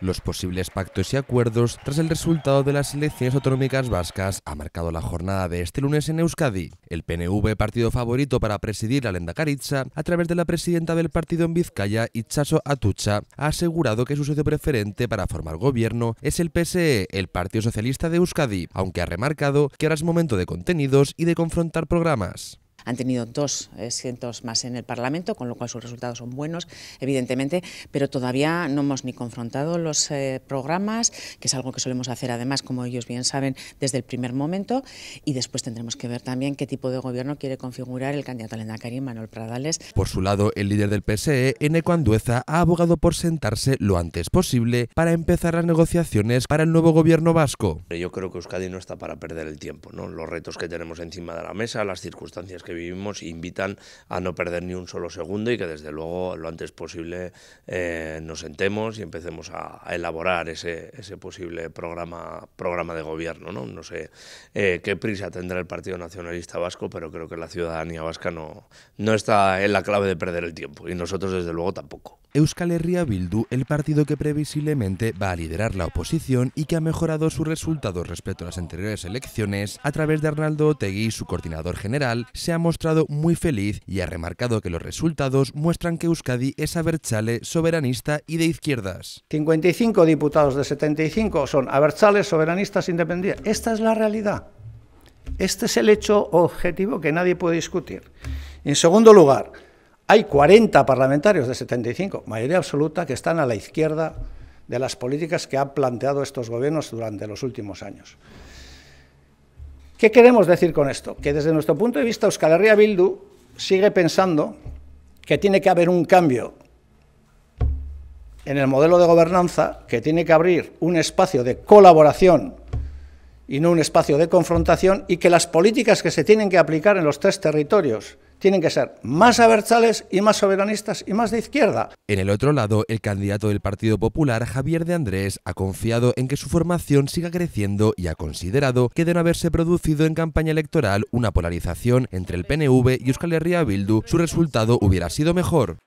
Los posibles pactos y acuerdos tras el resultado de las elecciones autonómicas vascas ha marcado la jornada de este lunes en Euskadi. El PNV, partido favorito para presidir la Caritza, a través de la presidenta del partido en Vizcaya, Itxaso Atucha, ha asegurado que su socio preferente para formar gobierno es el PSE, el Partido Socialista de Euskadi, aunque ha remarcado que ahora es momento de contenidos y de confrontar programas han tenido dos cientos más en el Parlamento, con lo cual sus resultados son buenos, evidentemente, pero todavía no hemos ni confrontado los eh, programas, que es algo que solemos hacer además, como ellos bien saben, desde el primer momento, y después tendremos que ver también qué tipo de gobierno quiere configurar el candidato a Karim, Manuel Pradales. Por su lado, el líder del PSE, Eneco Andueza, ha abogado por sentarse lo antes posible para empezar las negociaciones para el nuevo gobierno vasco. Yo creo que Euskadi no está para perder el tiempo, ¿no? Los retos que tenemos encima de la mesa, las circunstancias que vivimos invitan a no perder ni un solo segundo y que desde luego lo antes posible eh, nos sentemos y empecemos a, elaborar ese, posible programa, programa de gobierno. No, sé eh, qué prisa tendrá el Partido Nacionalista Vasco, pero creo que la ciudadanía vasca no, no está en la clave de perder el tiempo y nosotros desde luego tampoco. Euskal Herria Bildu, el partido que previsiblemente va a liderar la oposición y que ha mejorado sus resultados respecto a las anteriores elecciones, a través de Arnaldo Otegui, su coordinador general, se ha mostrado muy feliz y ha remarcado que los resultados muestran que Euskadi es abertzale, soberanista y de izquierdas. 55 diputados de 75 son abertzales, soberanistas, independientes. Esta es la realidad. Este es el hecho objetivo que nadie puede discutir. En segundo lugar, hay 40 parlamentarios de 75, mayoría absoluta, que están a la izquierda de las políticas que han planteado estos gobiernos durante los últimos años. ¿Qué queremos decir con esto? Que desde nuestro punto de vista Euskal Herria Bildu sigue pensando que tiene que haber un cambio en el modelo de gobernanza, que tiene que abrir un espacio de colaboración y no un espacio de confrontación y que las políticas que se tienen que aplicar en los tres territorios tienen que ser más abertzales y más soberanistas y más de izquierda. En el otro lado, el candidato del Partido Popular, Javier de Andrés, ha confiado en que su formación siga creciendo y ha considerado que de no haberse producido en campaña electoral una polarización entre el PNV y Euskal Herria Bildu, su resultado hubiera sido mejor.